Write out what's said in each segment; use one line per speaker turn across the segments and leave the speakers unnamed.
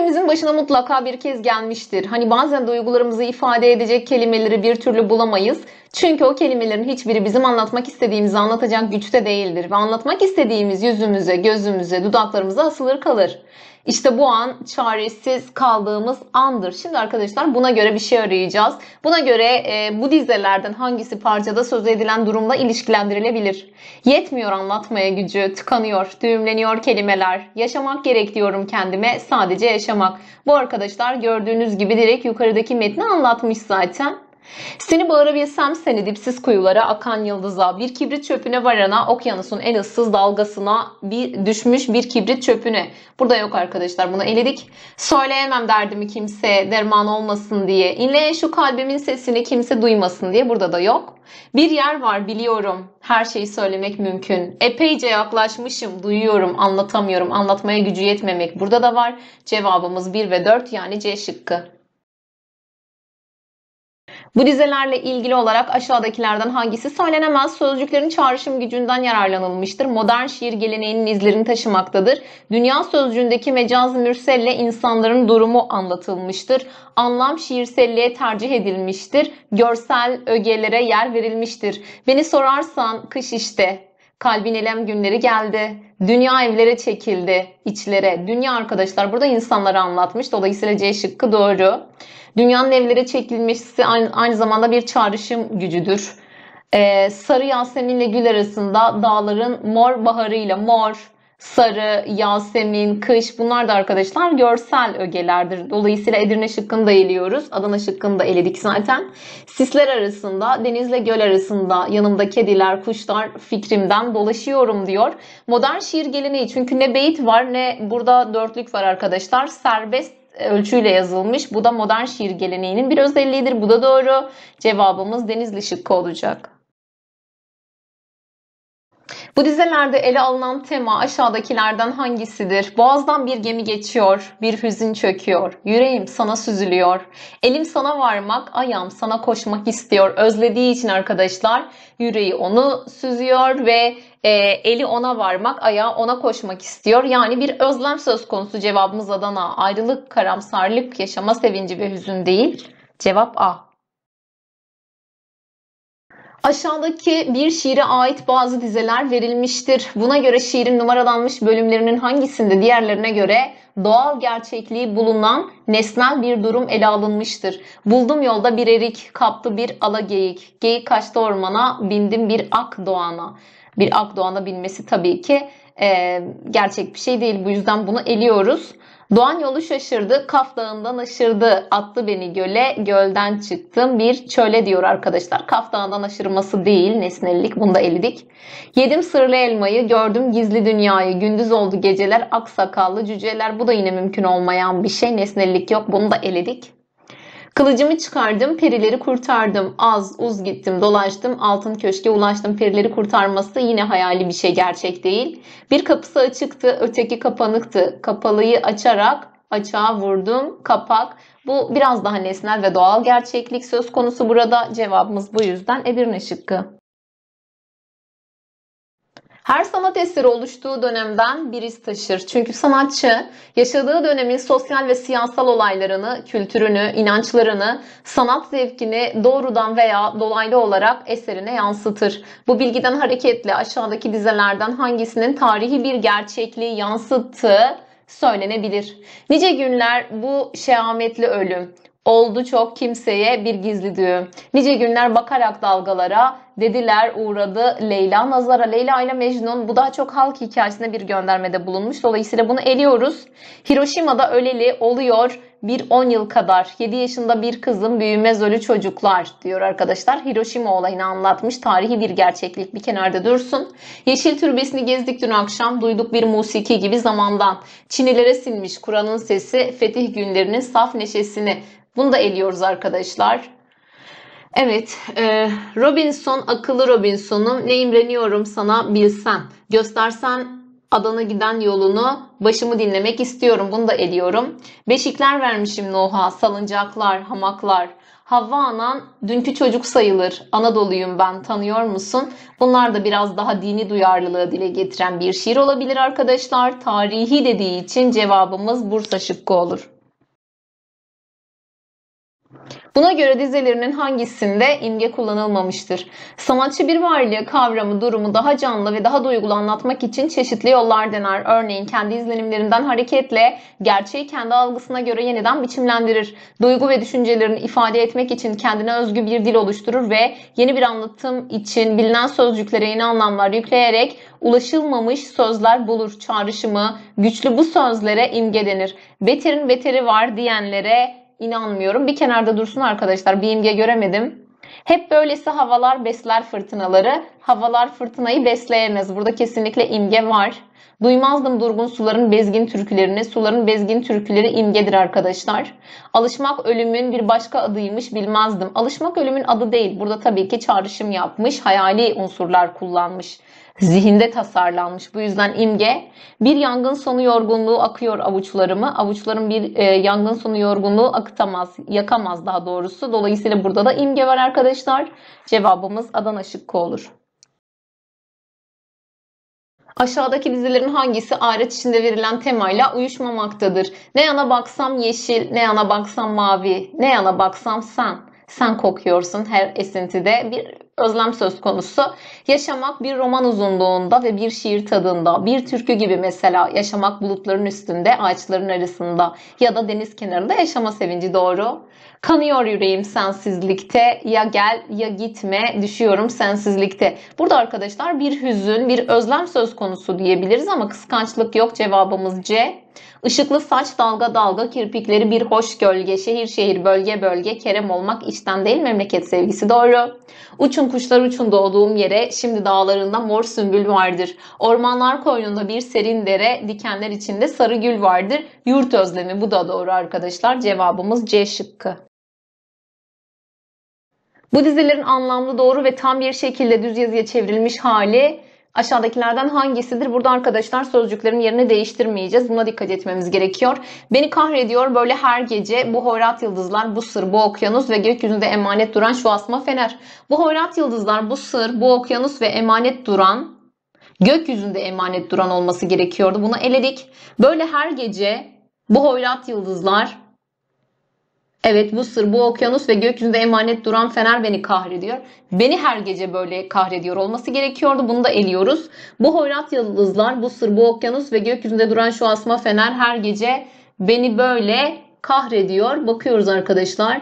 Hepimizin başına mutlaka bir kez gelmiştir. Hani bazen duygularımızı ifade edecek kelimeleri bir türlü bulamayız. Çünkü o kelimelerin hiçbiri bizim anlatmak istediğimizi anlatacak güçte değildir. Ve anlatmak istediğimiz yüzümüze, gözümüze, dudaklarımıza asılır kalır. İşte bu an çaresiz kaldığımız andır. Şimdi arkadaşlar buna göre bir şey arayacağız. Buna göre e, bu dizelerden hangisi parçada söz edilen durumla ilişkilendirilebilir? Yetmiyor anlatmaya gücü, tıkanıyor, düğümleniyor kelimeler. Yaşamak gerek diyorum kendime, sadece yaşamak yaşamak. Bu arkadaşlar gördüğünüz gibi direkt yukarıdaki metni anlatmış zaten. Seni bağırabilsem seni dipsiz kuyulara, akan yıldıza, bir kibrit çöpüne varana, okyanusun en ıssız dalgasına bir düşmüş bir kibrit çöpüne. Burada yok arkadaşlar bunu eledik. Söyleyemem derdimi kimse derman olmasın diye. İnleyen şu kalbimin sesini kimse duymasın diye burada da yok. Bir yer var biliyorum. Her şeyi söylemek mümkün. Epeyce yaklaşmışım, duyuyorum, anlatamıyorum. Anlatmaya gücü yetmemek burada da var. Cevabımız 1 ve 4 yani C şıkkı. Bu dizelerle ilgili olarak aşağıdakilerden hangisi söylenemez? Sözcüklerin çağrışım gücünden yararlanılmıştır. Modern şiir geleneğinin izlerini taşımaktadır. Dünya sözcüğündeki mecaz mürselle insanların durumu anlatılmıştır. Anlam şiirselliğe tercih edilmiştir. Görsel ögelere yer verilmiştir. Beni sorarsan kış işte, kalbin elem günleri geldi Dünya evlere çekildi içlere. Dünya arkadaşlar burada insanları anlatmış. Dolayısıyla C şıkkı doğru. Dünyanın evlere çekilmesi aynı, aynı zamanda bir çağrışım gücüdür. Ee, sarı Yasemin'le Gül arasında dağların mor baharıyla mor sarı, yasemin, kış bunlar da arkadaşlar görsel ögelerdir. Dolayısıyla Edirne şıkkını da eliyoruz. Adana şıkkını da eledik zaten. Sisler arasında, denizle göl arasında yanımda kediler, kuşlar fikrimden dolaşıyorum diyor. Modern şiir geleneği çünkü ne beyit var ne burada dörtlük var arkadaşlar. Serbest ölçüyle yazılmış. Bu da modern şiir geleneğinin bir özelliğidir. Bu da doğru. Cevabımız Denizli şıkkı olacak. Bu dizelerde ele alınan tema aşağıdakilerden hangisidir? Boğazdan bir gemi geçiyor, bir hüzün çöküyor, yüreğim sana süzülüyor, elim sana varmak, ayağım sana koşmak istiyor. Özlediği için arkadaşlar yüreği onu süzüyor ve e, eli ona varmak, ayağı ona koşmak istiyor. Yani bir özlem söz konusu cevabımız Adana. Ayrılık, karamsarlık, yaşama sevinci ve hüzün değil. Cevap A. Aşağıdaki bir şiire ait bazı dizeler verilmiştir. Buna göre şiirin numaralanmış bölümlerinin hangisinde diğerlerine göre doğal gerçekliği bulunan nesnel bir durum ele alınmıştır. Buldum yolda bir erik, kaptı bir ala geyik. Geyik kaçtı ormana, bindim bir ak doğana. Bir ak doğana binmesi tabii ki e, gerçek bir şey değil. Bu yüzden bunu eliyoruz. Doğan yolu şaşırdı, Kaf Dağı'ndan aşırdı. Attı beni göle, gölden çıktım bir çöle diyor arkadaşlar. Kaf Dağı'ndan aşırması değil, nesnellik. Bunu da elidik. Yedim sırlı elmayı, gördüm gizli dünyayı. Gündüz oldu geceler, aksakallı cüceler. Bu da yine mümkün olmayan bir şey. Nesnellik yok. Bunu da eledik. Kılıcımı çıkardım, perileri kurtardım. Az, uz gittim, dolaştım, altın köşke ulaştım. Perileri kurtarması yine hayali bir şey, gerçek değil. Bir kapısı açıktı, öteki kapanıktı. Kapalıyı açarak açığa vurdum, kapak. Bu biraz daha nesnel ve doğal gerçeklik söz konusu burada. Cevabımız bu yüzden Edirne şıkkı. Her sanat eseri oluştuğu dönemden bir iz taşır. Çünkü sanatçı yaşadığı dönemin sosyal ve siyasal olaylarını, kültürünü, inançlarını, sanat zevkini doğrudan veya dolaylı olarak eserine yansıtır. Bu bilgiden hareketle aşağıdaki dizelerden hangisinin tarihi bir gerçekliği yansıttığı söylenebilir. Nice günler bu şehametli ölüm, Oldu çok kimseye bir gizli düğüm. Nice günler bakarak dalgalara dediler uğradı Leyla Nazara. Leyla ile Mecnun bu daha çok halk hikayesine bir göndermede bulunmuş. Dolayısıyla bunu eliyoruz. Hiroşima'da öleli oluyor bir 10 yıl kadar 7 yaşında bir kızın büyümez ölü çocuklar diyor arkadaşlar. Hiroşima olayını anlatmış. Tarihi bir gerçeklik bir kenarda dursun. Yeşil türbesini gezdik dün akşam. Duyduk bir musiki gibi zamandan. Çinilere sinmiş Kur'an'ın sesi fetih günlerinin saf neşesini. Bunu da eliyoruz arkadaşlar. Evet, e, Robinson akıllı Robinson'um. Ne imreniyorum sana bilsen. Göstersen Adana giden yolunu başımı dinlemek istiyorum. Bunu da ediyorum. Beşikler vermişim Noha, salıncaklar, hamaklar. Havva anan dünkü çocuk sayılır. Anadolu'yum ben tanıyor musun? Bunlar da biraz daha dini duyarlılığı dile getiren bir şiir olabilir arkadaşlar. Tarihi dediği için cevabımız Bursa şıkkı olur. Buna göre dizelerinin hangisinde imge kullanılmamıştır? Sanatçı bir varlığı kavramı, durumu daha canlı ve daha duygulu anlatmak için çeşitli yollar dener. Örneğin kendi izlenimlerinden hareketle gerçeği kendi algısına göre yeniden biçimlendirir. Duygu ve düşüncelerini ifade etmek için kendine özgü bir dil oluşturur ve yeni bir anlatım için bilinen sözcüklere yeni anlamlar yükleyerek ulaşılmamış sözler bulur çağrışımı. Güçlü bu sözlere imge denir. Beterin beteri var diyenlere inanmıyorum. Bir kenarda dursun arkadaşlar. Bir imge göremedim. Hep böylesi havalar besler fırtınaları. Havalar fırtınayı besleyemez. Burada kesinlikle imge var. Duymazdım durgun suların bezgin türkülerini. Suların bezgin türküleri imgedir arkadaşlar. Alışmak ölümün bir başka adıymış bilmezdim. Alışmak ölümün adı değil. Burada tabii ki çağrışım yapmış, hayali unsurlar kullanmış zihinde tasarlanmış. Bu yüzden imge bir yangın sonu yorgunluğu akıyor avuçlarımı. Avuçlarım bir e, yangın sonu yorgunluğu akıtamaz, yakamaz daha doğrusu. Dolayısıyla burada da imge var arkadaşlar. Cevabımız Adana şıkkı olur. Aşağıdaki dizilerin hangisi ayrıt içinde verilen temayla uyuşmamaktadır? Ne yana baksam yeşil, ne yana baksam mavi, ne yana baksam sen. Sen kokuyorsun her esintide. Bir özlem söz konusu. Yaşamak bir roman uzunluğunda ve bir şiir tadında, bir türkü gibi mesela yaşamak bulutların üstünde, ağaçların arasında ya da deniz kenarında yaşama sevinci doğru. Kanıyor yüreğim sensizlikte ya gel ya gitme düşüyorum sensizlikte. Burada arkadaşlar bir hüzün bir özlem söz konusu diyebiliriz ama kıskançlık yok cevabımız C. Işıklı saç dalga dalga kirpikleri bir hoş gölge şehir şehir bölge bölge kerem olmak içten değil memleket sevgisi doğru. Uçun kuşlar uçun doğduğum yere şimdi dağlarında mor sümbül vardır. Ormanlar koynunda bir serin dere dikenler içinde sarı gül vardır. Yurt özlemi bu da doğru arkadaşlar cevabımız C şıkkı. Bu dizilerin anlamlı, doğru ve tam bir şekilde düz yazıya çevrilmiş hali aşağıdakilerden hangisidir? Burada arkadaşlar sözcüklerin yerini değiştirmeyeceğiz. Buna dikkat etmemiz gerekiyor. Beni kahrediyor böyle her gece bu hoyrat yıldızlar, bu sır, bu okyanus ve gökyüzünde emanet duran şu asma fener. Bu hoyrat yıldızlar, bu sır, bu okyanus ve emanet duran gökyüzünde emanet duran olması gerekiyordu. Bunu eledik. Böyle her gece bu hoyrat yıldızlar, Evet bu sır, bu okyanus ve gökyüzünde emanet duran fener beni kahrediyor. Beni her gece böyle kahrediyor olması gerekiyordu. Bunu da eliyoruz. Bu hoyrat yıldızlar, bu sır, bu okyanus ve gökyüzünde duran şu asma fener her gece beni böyle kahrediyor. Bakıyoruz arkadaşlar.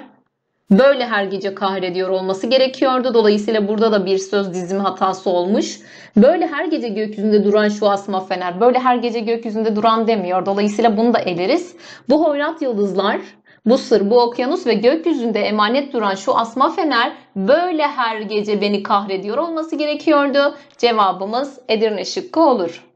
Böyle her gece kahrediyor olması gerekiyordu. Dolayısıyla burada da bir söz dizimi hatası olmuş. Böyle her gece gökyüzünde duran şu asma fener. Böyle her gece gökyüzünde duran demiyor. Dolayısıyla bunu da eleriz. Bu hoyrat yıldızlar bu sır, bu okyanus ve gökyüzünde emanet duran şu asma fener böyle her gece beni kahrediyor olması gerekiyordu. Cevabımız Edirne şıkkı olur.